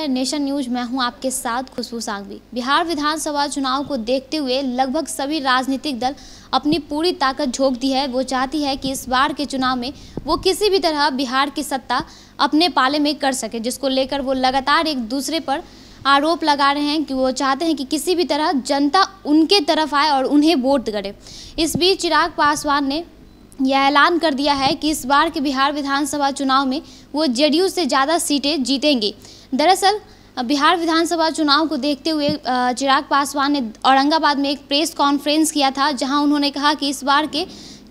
हैं nation news मैं हूं आपके साथ खुशबू सांगवी बिहार विधानसभा चुनाव को देखते हुए लगभग सभी राजनीतिक दल अपनी पूरी ताकत झोंक दी है वो चाहती है कि इस बार के चुनाव में वो किसी भी तरह बिहार की सत्ता अपने पाले में कर सके जिसको लेकर वो लगातार एक दूसरे पर आरोप लगा रहे हैं कि वो चाहते हैं कि किसी भी तरह जनता उनके तरफ आए और उन्हें वोट करे इस बीच चिराग पासवान ने यह ऐलान कर दिया है कि इस बार के बिहार विधानसभा चुनाव में वो जेडीयू से ज़्यादा सीटें जीतेंगे दरअसल बिहार विधानसभा चुनाव को देखते हुए चिराग पासवान ने औरंगाबाद में एक प्रेस कॉन्फ्रेंस किया था जहां उन्होंने कहा कि इस बार के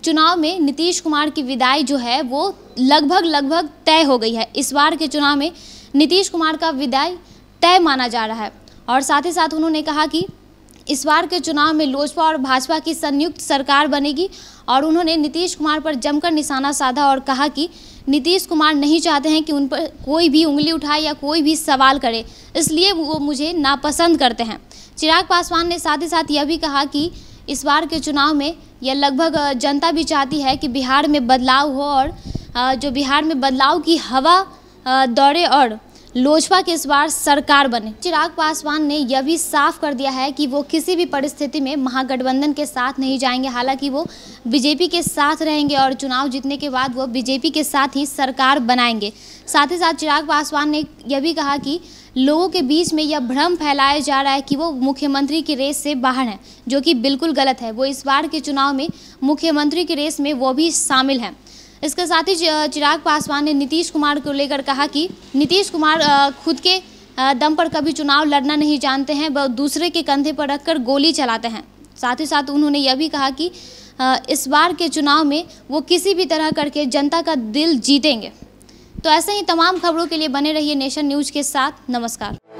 चुनाव में नीतीश कुमार की विदाई जो है वो लगभग लगभग तय हो गई है इस बार के चुनाव में नीतीश कुमार का विदाई तय माना जा रहा है और साथ ही साथ उन्होंने कहा कि इस बार के चुनाव में लोजपा और भाजपा की संयुक्त सरकार बनेगी और उन्होंने नीतीश कुमार पर जमकर निशाना साधा और कहा कि नीतीश कुमार नहीं चाहते हैं कि उन पर कोई भी उंगली उठाए या कोई भी सवाल करे इसलिए वो मुझे नापसंद करते हैं चिराग पासवान ने साथ ही साथ यह भी कहा कि इस बार के चुनाव में यह लगभग जनता भी चाहती है कि बिहार में बदलाव हो और जो बिहार में बदलाव की हवा दौड़े और लोजपा के इस बार सरकार बने चिराग पासवान ने यह भी साफ कर दिया है कि वो किसी भी परिस्थिति में महागठबंधन के साथ नहीं जाएंगे हालांकि वो बीजेपी के साथ रहेंगे और चुनाव जीतने के बाद वो बीजेपी के साथ ही सरकार बनाएंगे साथ ही साथ चिराग पासवान ने यह भी कहा कि लोगों के बीच में यह भ्रम फैलाया जा रहा है कि वो मुख्यमंत्री की रेस से बाहर हैं जो कि बिल्कुल गलत है वो इस बार के चुनाव में मुख्यमंत्री की रेस में वो भी शामिल हैं इसके साथ ही चिराग पासवान ने नीतीश कुमार को लेकर कहा कि नीतीश कुमार खुद के दम पर कभी चुनाव लड़ना नहीं जानते हैं वह दूसरे के कंधे पर रखकर गोली चलाते हैं साथ ही साथ उन्होंने यह भी कहा कि इस बार के चुनाव में वो किसी भी तरह करके जनता का दिल जीतेंगे तो ऐसे ही तमाम खबरों के लिए बने रहिए नेशन न्यूज़ के साथ नमस्कार